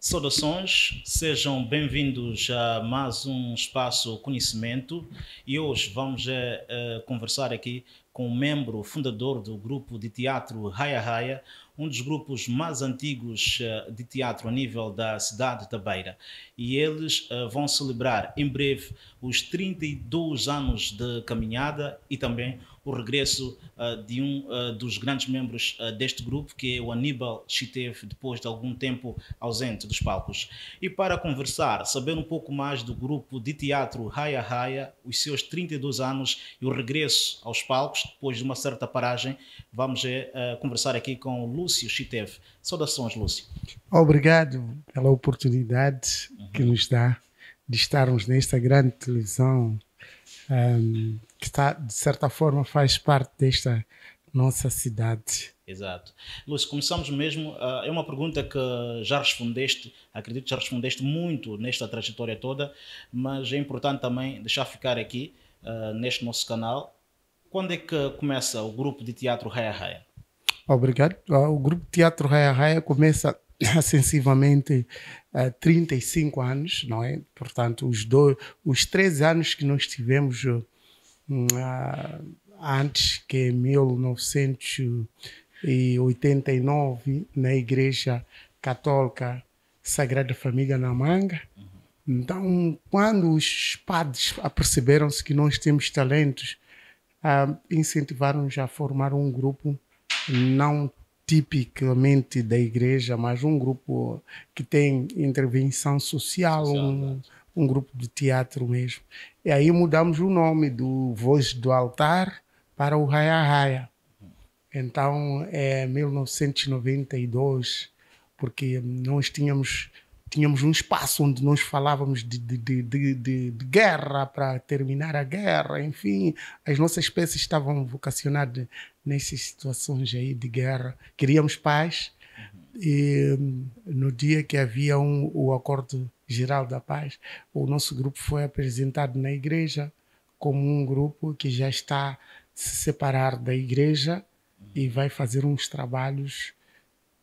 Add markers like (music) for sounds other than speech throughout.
Saudações, sejam bem-vindos a mais um espaço Conhecimento e hoje vamos uh, conversar aqui com um membro fundador do grupo de teatro Raya Raya, um dos grupos mais antigos uh, de teatro a nível da cidade da Beira. E eles uh, vão celebrar em breve os 32 anos de caminhada e também o regresso uh, de um uh, dos grandes membros uh, deste grupo, que é o Aníbal Chiteve, depois de algum tempo ausente dos palcos. E para conversar, saber um pouco mais do grupo de teatro Raya Raya, os seus 32 anos e o regresso aos palcos, depois de uma certa paragem, vamos eh, conversar aqui com o Lúcio Chiteve. Saudações, Lúcio. Obrigado pela oportunidade uhum. que nos dá de estarmos nesta grande televisão um, que está, de certa forma faz parte desta nossa cidade. Exato. Luís. começamos mesmo. Uh, é uma pergunta que já respondeste, acredito que já respondeste muito nesta trajetória toda, mas é importante também deixar ficar aqui uh, neste nosso canal. Quando é que começa o grupo de teatro Raia Raia? Obrigado. Ah, o grupo de teatro Raia Raia começa (coughs) sensivelmente uh, 35 anos, não é? Portanto, os, dois, os três anos que nós tivemos uh, antes, que é 1989, na Igreja Católica Sagrada Família na Manga. Então, quando os padres aperceberam-se que nós temos talentos, uh, incentivaram-nos a formar um grupo não tipicamente da igreja, mas um grupo que tem intervenção social, social um, um, grupo de teatro mesmo. E aí mudamos o nome do Voz do Altar para o Raya Raya. Então, é 1992, porque nós tínhamos tínhamos um espaço onde nós falávamos de, de, de, de, de guerra para terminar a guerra, enfim, as nossas espécies estavam vocacionadas nessas situações aí de guerra. Queríamos paz e hum, no dia que havia um, o acordo geral da paz, o nosso grupo foi apresentado na igreja como um grupo que já está se separar da igreja e vai fazer uns trabalhos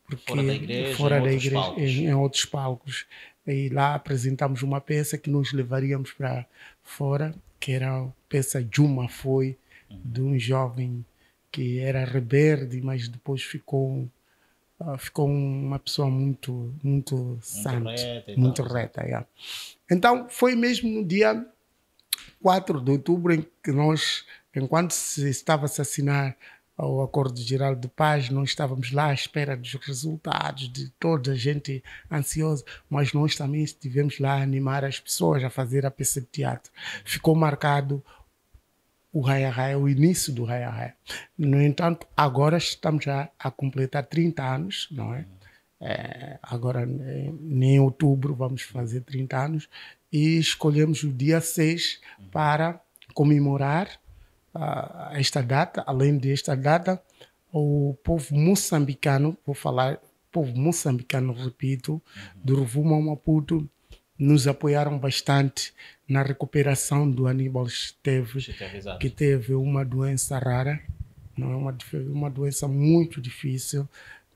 porque fora da igreja, fora em, da outros igreja em, em, outros palcos. E lá apresentamos uma peça que nos levaríamos para fora, que era a peça Juma Foi, uhum. de um jovem que era rebelde, mas depois ficou ah, ficou uma pessoa muito muito, muito reta, muito então. reta. Yeah. É. Então, foi mesmo no dia 4 de outubro em que nós, enquanto se estava a assinar ao Acordo Geral de Paz, não estávamos lá à espera dos resultados, de toda a gente ansiosa, mas nós também estivemos lá a animar as pessoas a fazer a peça de teatro. Ficou marcado o Raya Raya, o início do Raya Raya. No entanto, agora estamos já a completar 30 anos, não é? é agora, eh, em outubro, vamos fazer 30 anos e escolhemos o dia 6 para comemorar esta data, além desta data, o povo moçambicano, vou falar, povo moçambicano, repito, do Ruvuma Maputo, nos apoiaram bastante na recuperação do Aníbal Esteves, que teve uma doença rara, não é uma, uma doença muito difícil.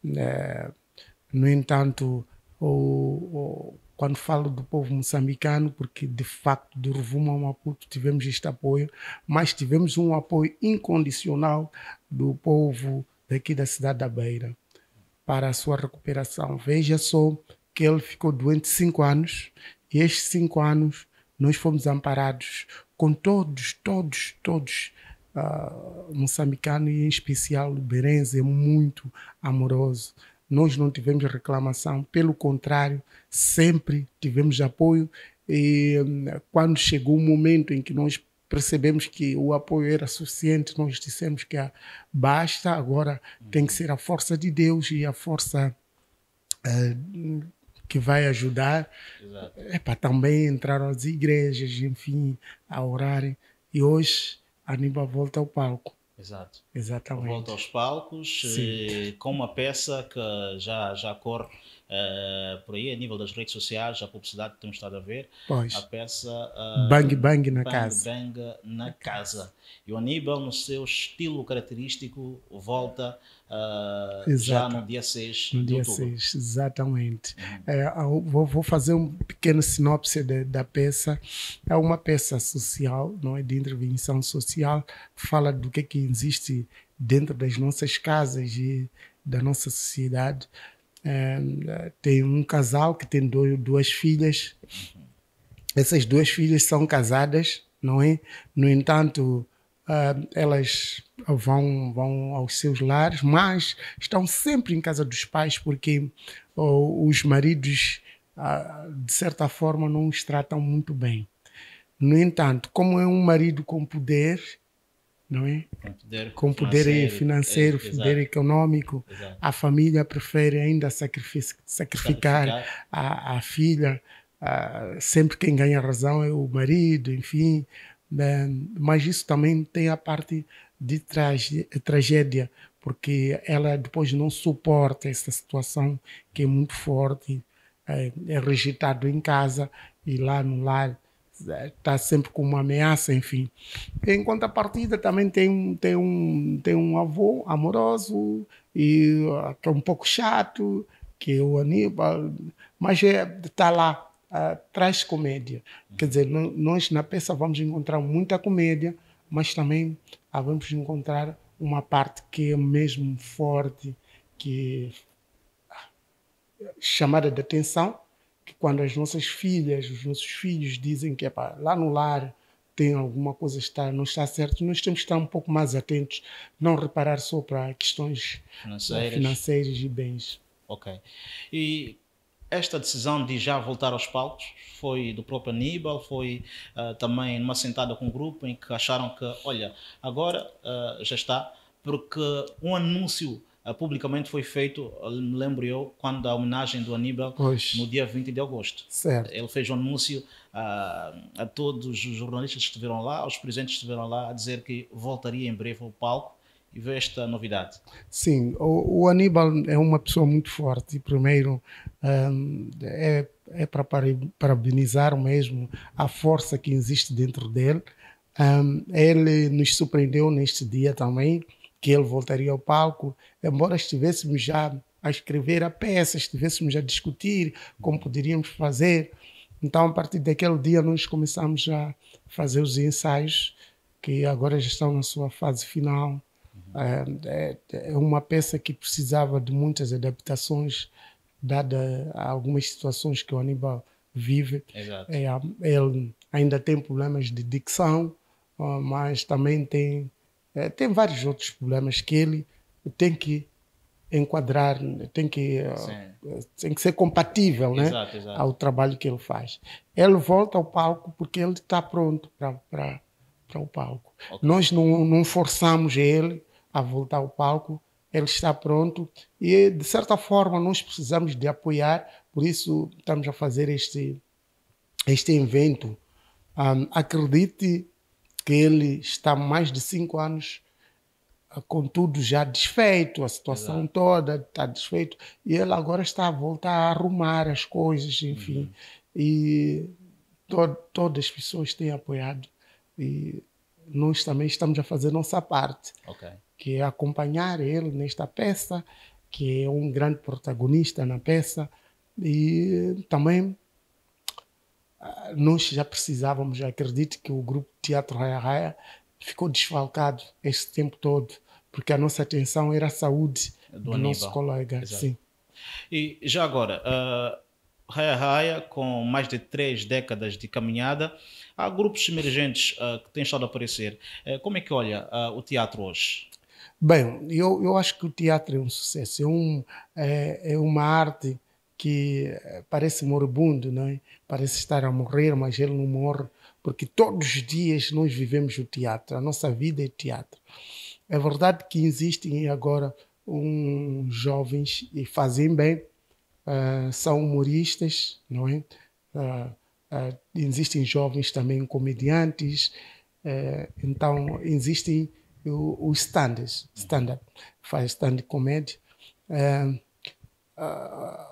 Né? No entanto, o, o quando falo do povo moçambicano, porque de facto do Ruvuma ao Maputo tivemos este apoio, mas tivemos um apoio incondicional do povo daqui da cidade da Beira para a sua recuperação. Veja só que ele ficou doente cinco anos e estes cinco anos nós fomos amparados com todos, todos, todos uh, ah, moçambicanos e em especial o Berenze é muito amoroso nós não tivemos reclamação, pelo contrário, sempre tivemos apoio. E hum, quando chegou o momento em que nós percebemos que o apoio era suficiente, nós dissemos que ah, basta, agora tem que ser a força de Deus e a força uh, que vai ajudar. É para também entraram as igrejas, enfim, a orarem. E hoje, Aníbal volta ao palco. Exato. Exatamente. Volta aos palcos eh, com uma peça que já, já corre Uh, por aí, a nível das redes sociais, a publicidade que temos estado a ver, pois. a peça uh, Bang Bang na bang, Casa. Bang na Casa. E o Aníbal, no seu estilo característico, volta uh, já no dia 6 no de dia outubro. 6, exatamente. Uhum. É, vou, vou, fazer um pequeno sinopse de, da peça. É uma peça social, não é? de intervenção social, fala do que, é que existe dentro das nossas casas e da nossa sociedade é, tem um casal que tem dois, duas filhas. Essas duas filhas são casadas, não é? No entanto, uh, elas vão, vão aos seus lares, mas estão sempre em casa dos pais porque uh, os maridos, uh, de certa forma, não os tratam muito bem. No entanto, como é um marido com poder, não é? Com poder, com poder financeiro, financeiro é, poder exato. econômico. Exato. A família prefere ainda sacrificar, sacrificar. A, a, filha. A, sempre quem ganha razão é o marido, enfim. Né? mas isso também tem a parte de trage, tragédia, porque ela depois não suporta essa situação que é muito forte, é, é rejeitado em casa e lá no lar está sempre com uma ameaça, enfim. Em contrapartida, também tem, um, tem, um, tem um avô amoroso e ah, é um pouco chato, que é o Aníbal, mas está é, tá lá, uh, traz comédia. Quer dizer, nós na peça vamos encontrar muita comédia, mas também ah, vamos encontrar uma parte que é mesmo forte, que é chamada de atenção, que quando as nossas filhas, os nossos filhos dizem que epá, lá no lar tem alguma coisa está não está certo, nós temos que estar um pouco mais atentos, não reparar só para questões eh, financeiras, financeiras e bens. Ok. E esta decisão de já voltar aos palcos foi do próprio Aníbal, foi uh, também numa sentada com o um grupo em que acharam que, olha, agora uh, já está, porque um anúncio ah, publicamente foi feito, ah, me lembro eu, quando a homenagem do Aníbal, Oxe. no dia 20 de agosto. Certo. Ele fez um anúncio a, ah, a, todos os jornalistas que estiveram lá, aos presentes que estiveram lá, a dizer que voltaria em breve ao palco e ver esta novidade. Sim, o, o, Aníbal é uma pessoa muito forte e, primeiro, é, é para parabenizar mesmo a força que existe dentro dele. Um, ele nos surpreendeu neste dia também que ele voltaria ao palco, embora estivéssemos já a escrever a peça, estivéssemos a discutir como poderíamos fazer. Então, a partir daquele dia, nós começamos a fazer os ensaios, que agora já estão na sua fase final. É, é, é uma peça que precisava de muitas adaptações, dada algumas situações que o Aníbal vive. É, ele ainda tem problemas de dicção, ah, mas também tem é, tem vários outros problemas que ele tem que enquadrar, tem que, eh, tem que ser compatível né, exato, exato. ao trabalho que ele faz. Ele volta ao palco porque ele está pronto para o palco. Okay. Nós não, não forçamos ele a voltar ao palco, ele está pronto e, de certa forma, nós precisamos de apoiar, por isso estamos a fazer este, este evento. Um, acredite ele está mais de cinco anos ah, com tudo já desfeito, a situação Exato. toda está desfeito, e ele agora está a voltar a arrumar as coisas, enfim. Uhum. E to todas as pessoas têm apoiado e nós também estamos a fazer nossa parte, okay. que é acompanhar ele nesta peça, que é um grande protagonista na peça, e também ah, nós já precisávamos, já acredito que o grupo Teatro Raya Raya ficou desfalcado esse tempo todo, porque a nossa atenção era a saúde do, do nosso colega. Sim. E já agora, uh, ah, Raya Raya, com mais de três décadas de caminhada, há grupos emergentes uh, que têm estado a aparecer. Uh, como é que olha uh, o teatro hoje? Bem, eu, eu acho que o teatro é um sucesso, é, um, é, é uma arte que eh, parece moribundo, não é? parece estar a morrer, mas ele não morre, porque todos os dias nós vivemos o teatro, a nossa vida é teatro. É verdade que existem agora um jovens e fazem bem, uh, são humoristas, não é? Uh, uh, existem jovens também comediantes, então existem os standards, stand-up, faz stand-up comédia. Uh, ah,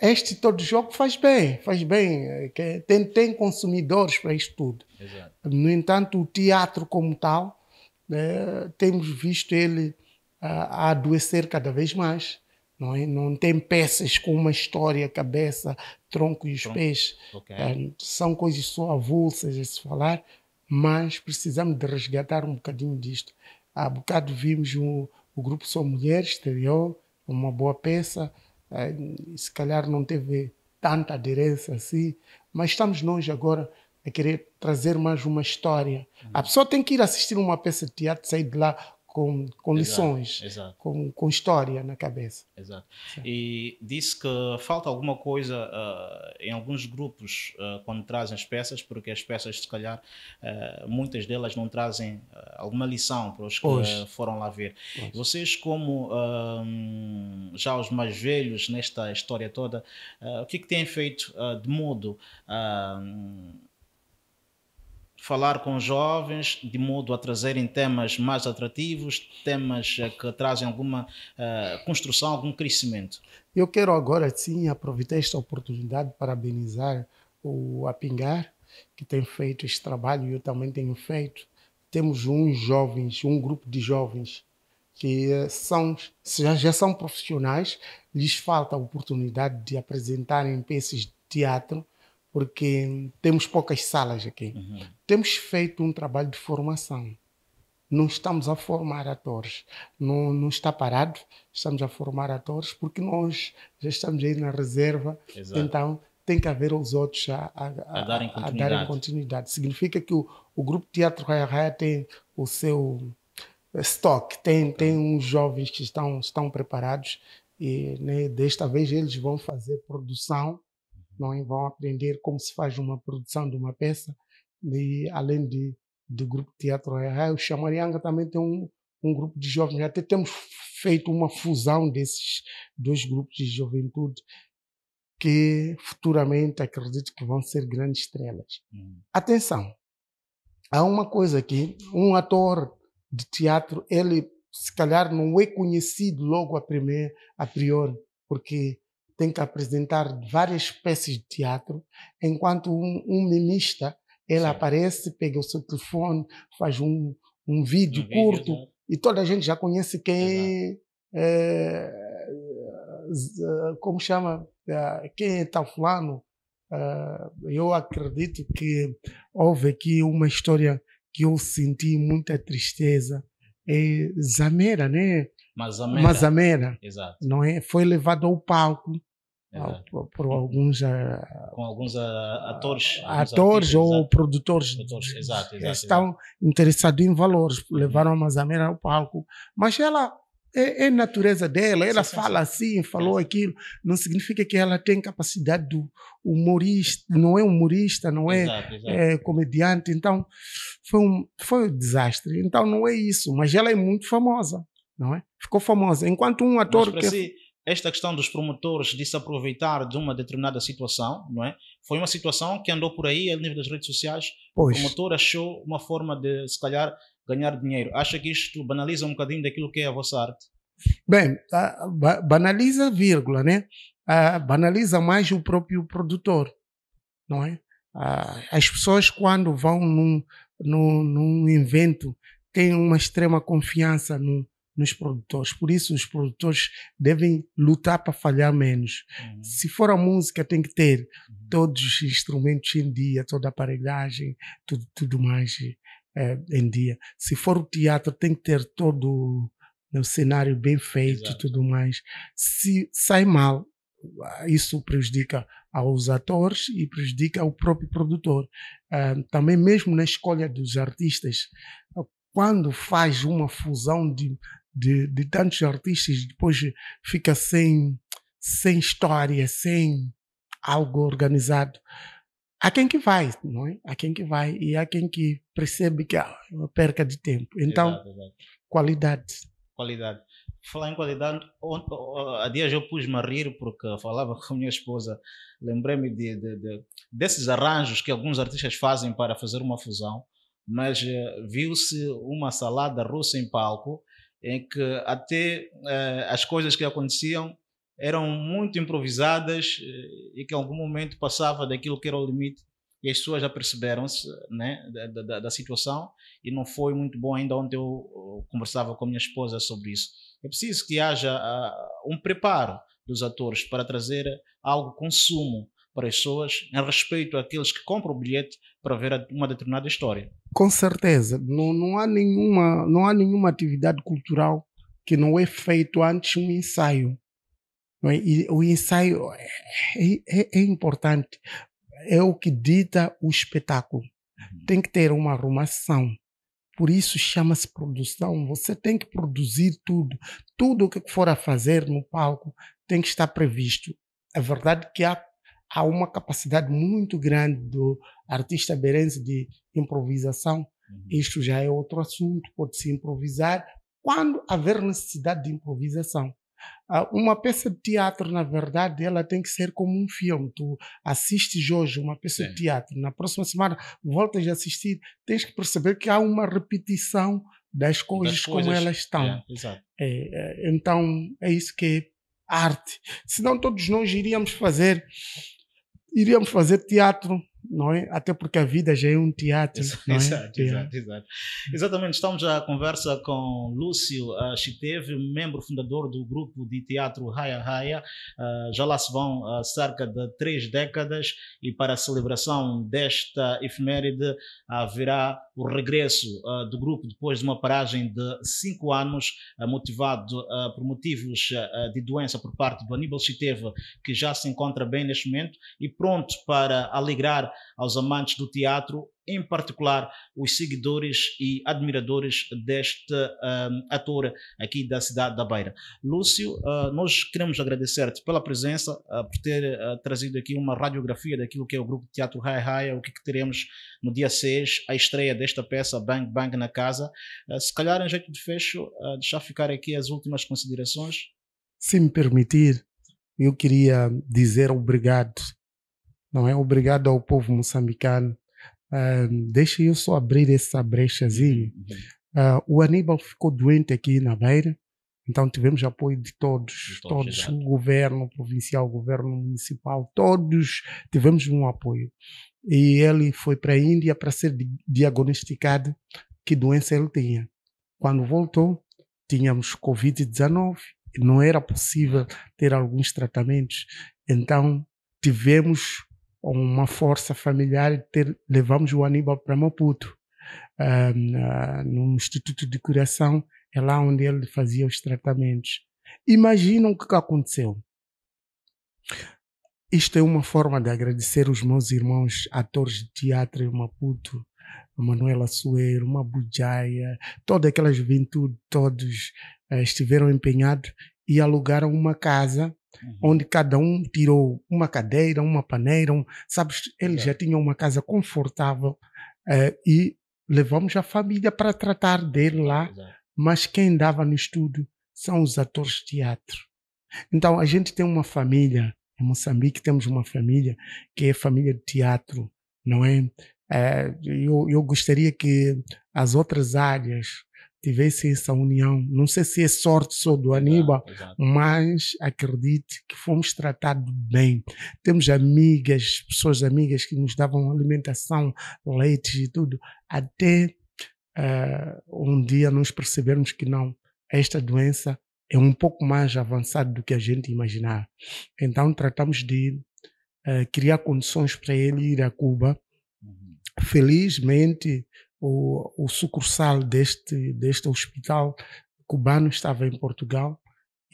este todo jogo faz bem, faz bem. É, tem, tem consumidores para isto tudo. Exato. No entanto, o teatro como tal, né, temos visto ele a, a adoecer cada vez mais. Não, é? não tem peças com uma história, cabeça, tronco e os tronco. pés. Okay. É, são coisas só avulsas a se falar, mas precisamos de resgatar um bocadinho disto. Há bocado vimos o, o grupo Só Mulheres, exterior, uma boa peça eh, se calhar não teve tanta aderência assim, mas estamos nós agora a querer trazer mais uma história. A pessoa tem que ir assistir uma peça de teatro, sair de lá com, com lições, exato. Com, com história na cabeça. Exato. Sim. E disse que falta alguma coisa uh, em alguns grupos uh, quando trazem as peças, porque as peças, se calhar, uh, muitas delas não trazem alguma lição para os que foram lá ver. Vocês, como hum, já os mais velhos nesta história toda, o que, é que têm feito de modo a hum, falar com jovens de modo a trazerem temas mais atrativos, temas eh, que trazem alguma uh, construção, algum crescimento. Eu quero agora sim aproveitar esta oportunidade para parabenizar o Apingar, que tem feito este trabalho e eu também tenho feito. Temos uns jovens, um grupo de jovens que eh, são, já, já são profissionais, lhes falta a oportunidade de apresentarem peças de teatro porque temos poucas salas aqui. Uhum. Temos feito um trabalho de formação. Não estamos a formar atores. Não, não está parado. Estamos a formar atores porque nós já estamos aí na reserva. Exato. Então, tem que haver os outros a, a, a, darem, continuidade. a darem continuidade. Significa que o, o Grupo Teatro Raia Raia tem o seu eh, estoque, tem, tem uns jovens que estão, estão preparados e né, desta vez eles vão fazer produção não é? vão aprender como se faz uma produção de uma peça, e além de, do grupo de teatro Arraia, é, é, o Chamarianga também tem um, um grupo de jovens, até temos feito uma fusão desses dois grupos de juventude que futuramente acredito que vão ser grandes estrelas. Hum. Atenção, há uma coisa aqui, um ator de teatro, ele se calhar não é conhecido logo a primeira, a priori, porque tem que apresentar várias espécies de teatro, enquanto um, um mimista ele Sim. aparece, pega o seu telefone, faz um, um vídeo um curto vídeo, né? e toda a gente já conhece quem é, é, como chama, é, quem é tal fulano. É, eu acredito que houve aqui uma história que eu senti muita tristeza. É Zamera, né? Mazamera. Mazamera. Exato. Não é? Foi levado ao palco ah, por, alguns ah, com alguns ah, atores atores, ou exato. produtores, produtores exato, exato, estão interessados em valores uhum. levaram a Mazamera ao palco mas ela é, é natureza dela ela sim, fala sim. assim falou é. aquilo não significa que ela tem capacidade do humorista não é humorista não é, é comediante então foi um foi um desastre então não é isso mas ela é muito famosa não é ficou famosa enquanto um ator que si esta questão dos promotores de se aproveitar de uma determinada situação, não é? Foi uma situação que andou por aí a nível das redes sociais. Pois. O promotor achou uma forma de, se calhar, ganhar dinheiro. Acha que isto banaliza um bocadinho daquilo que é a vossa arte? Bem, tá, banaliza vírgula, né? Ah, banaliza mais o próprio produtor, não é? Ah, as pessoas quando vão num, num, num evento têm uma extrema confiança no, nos produtores. Por isso, os produtores devem lutar para falhar menos. Uhum. Se for a música, tem que ter uhum. todos os instrumentos em dia, toda a aparelhagem, tudo, tudo mais é, em dia. Se for o teatro, tem que ter todo o cenário bem feito e tudo mais. Se sai mal, isso prejudica aos atores e prejudica o próprio produtor. Uh, também mesmo na escolha dos artistas, quando faz uma fusão de de, de tantos artistas, depois fica sem, sem história, sem algo organizado. Há quem que vai, não é? Há quem que vai e há quem que percebe que é uma perca de tempo. Então, exato, exato. qualidade. Qualidade. Falar em qualidade, ontem, há dias eu pus-me a rir porque falava (laughs) com a minha esposa. Lembrei-me de, de, de, desses arranjos que alguns artistas fazem para fazer uma fusão, mas eh, viu-se uma salada russa em palco em que até eh, as coisas que aconteciam eram muito improvisadas eh, e que em algum momento passava daquilo que era o limite e as pessoas já perceberam-se né, da, da, da, situação e não foi muito bom ainda ontem eu conversava com a minha esposa sobre isso. É preciso que haja uh, um preparo dos atores para trazer algo consumo pessoas em respeito àqueles que compram o bilhete para ver uma determinada história. Com certeza, não, não, há, nenhuma, não há nenhuma atividade cultural que não é feito antes um ensaio. É? E o ensaio é, é, é importante, é o que dita o espetáculo. Uhum. Tem que ter uma arrumação, por isso chama-se produção. Você tem que produzir tudo. Tudo o que for a fazer no palco tem que estar previsto. É verdade que há há uma capacidade muito grande do artista berense de improvisação. Uhum. Isto já é outro assunto, pode-se improvisar quando haver necessidade de improvisação. Ah, uma peça de teatro, na verdade, ela tem que ser como um filme. Tu assistes hoje uma peça Sim. de teatro, na próxima semana voltas a assistir, tens que perceber que há uma repetição das coisas, das coisas como elas estão. É, é, é, então, é isso que é arte. Senão todos nós iríamos fazer iríamos fazer teatro não é? Até porque a vida já é um teatro. É? Exato, é? exato, exato, exato, Exatamente, estamos à conversa com Lúcio eh, Chiteve, membro fundador do grupo de teatro Raya Raya. Eh, já lá se vão eh, cerca de três décadas e para a celebração desta efeméride haverá o regresso do grupo depois de uma paragem de cinco anos, motivado por motivos de doença por parte do Aníbal Chiteve, que já se encontra bem neste momento e pronto para alegrar aos amantes do teatro, em particular os seguidores e admiradores deste um, ator aqui da cidade da Beira. Lúcio, uh, nós queremos agradecer-te pela presença, uh, por ter uh, trazido aqui uma radiografia daquilo que é o grupo de teatro Raia Raia, o que, que, teremos no dia 6, a estreia desta peça Bang Bang na Casa. se calhar, em jeito de fecho, deixar ficar aqui as últimas considerações. Se me permitir, eu queria dizer obrigado não é? Obrigado ao povo moçambicano. Uh, deixa eu só abrir essa brechazinha. Uh, o Aníbal ficou doente aqui na Beira, então tivemos apoio de todos, de todos, todos o governo provincial, o governo municipal, todos tivemos um apoio. E ele foi para a Índia para ser diagnosticado que doença ele tinha. Quando voltou, tínhamos Covid-19, não era possível ter alguns tratamentos, então tivemos uma força familiar ter, levamos o Aníbal para Maputo um, uh, ah, num instituto de curação é lá onde ele fazia os tratamentos imaginam o que aconteceu isto é uma forma de agradecer os meus irmãos atores de teatro em Maputo Manuela Sueiro, Mabujaya, toda aquela juventude, todos uh, estiveram empenhados e alugaram uma casa uhum. onde cada um tirou uma cadeira, uma paneira, um, sabes, eles já tinham uma casa confortável uh, e levamos a família para tratar dele lá, mas quem dava no estudo são os atores de teatro. Então a gente tem uma família em Moçambique, temos uma família que é família de teatro, não é? Eh, eu, eu gostaria que as outras áreas tivesse essa união. Não sei se é sorte só do Aníbal, exato, exato. mas acredite que fomos tratados bem. Temos amigas, pessoas amigas que nos davam alimentação, leite e tudo, até uh, um dia nós percebermos que não, esta doença é um pouco mais avançada do que a gente imaginava. Então tratamos de uh, criar condições para ele ir a Cuba. Uhum. Felizmente, o, o sucursal deste, deste hospital cubano estava em Portugal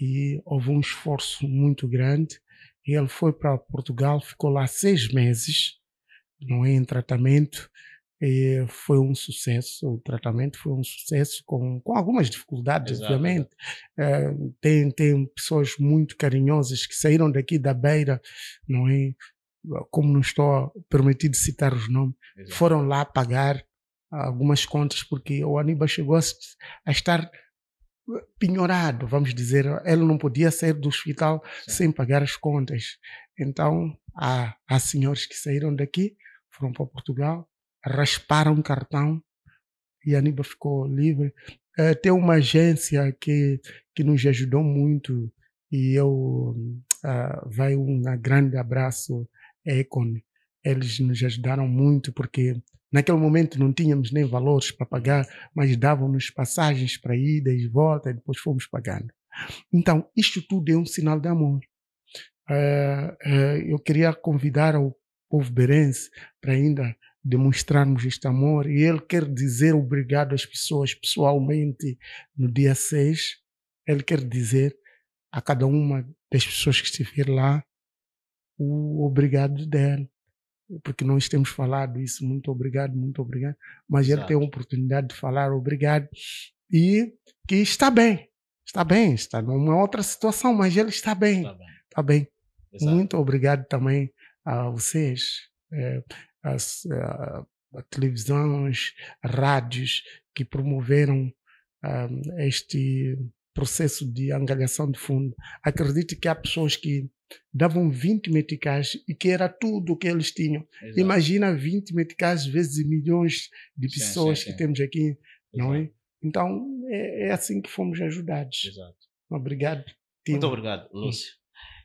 e houve um esforço muito grande. E ele foi para Portugal, ficou lá seis meses, não é, em tratamento. E foi um sucesso, o tratamento foi um sucesso com, com algumas dificuldades, Exato. obviamente. É, tem, tem pessoas muito carinhosas que saíram daqui da beira, não é? Como não estou permitido citar os nomes, Exato. foram lá pagar algumas contas, porque o Aníbal chegou a estar eh, penhorado, vamos dizer. Ele não podia sair do hospital Sim. sem pagar as contas. Então, há, há senhores que saíram daqui, foram para Portugal, rasparam o cartão e Aníbal ficou livre. Uh, tem uma agência que, que nos ajudou muito e eu uh, vai um grande abraço, Econ. Eles nos ajudaram muito porque Naquele momento não tínhamos nem valores para pagar, mas davam-nos passagens para ida e volta, e depois fomos pagando. Então, isto tudo é um sinal de amor. Uh, uh, eu queria convidar o povo berense para ainda demonstrarmos este amor. E ele quer dizer obrigado às pessoas pessoalmente no dia 6. Ele quer dizer a cada uma das pessoas que estiver lá o obrigado dele porque nós temos falado isso, muito obrigado, muito obrigado, mas Exato. ele tem a oportunidade de falar obrigado e que está bem, está bem, está numa é outra situação, mas ele está bem, está bem. Está bem. Muito obrigado também a vocês, é, as a, a televisões, rádios que promoveram um, ah, este processo de angariação de fundo. Acredito que há pessoas que davam 20 meticais e que era tudo o que eles tinham. Exato. Imagina 20 meticais vezes milhões de pessoas sim, sim, sim. que temos aqui, Exato. não é? Então é, é, assim que fomos ajudados. Exato. Obrigado. Tim. Muito obrigado, Lúcio.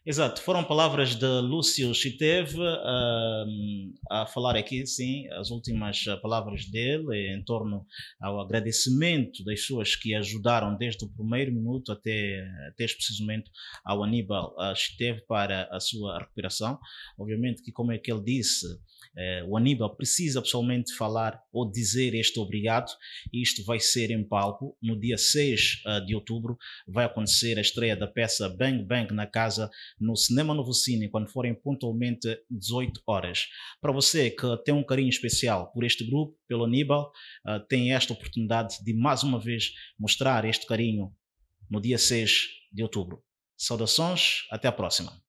Exato, foram palavras de Lúcio Chitev uh, a falar aqui, sim, as últimas ah, palavras dele em torno ao agradecimento das pessoas que ajudaram desde o primeiro minuto até, até este momento ao Aníbal uh, ah, Chitev para a sua recuperação. Obviamente que, como é que ele disse, uh, o Aníbal precisa pessoalmente falar ou dizer este obrigado e isto vai ser em palco no dia 6 ah, de outubro, vai acontecer a estreia da peça Bang Bang na casa no Cinema Novo Cine, quando forem pontualmente 18 horas. Para você que tem um carinho especial por este grupo, pelo Aníbal, uh, tem esta oportunidade de mais uma vez mostrar este carinho no dia 6 de outubro. Saudações, até a próxima.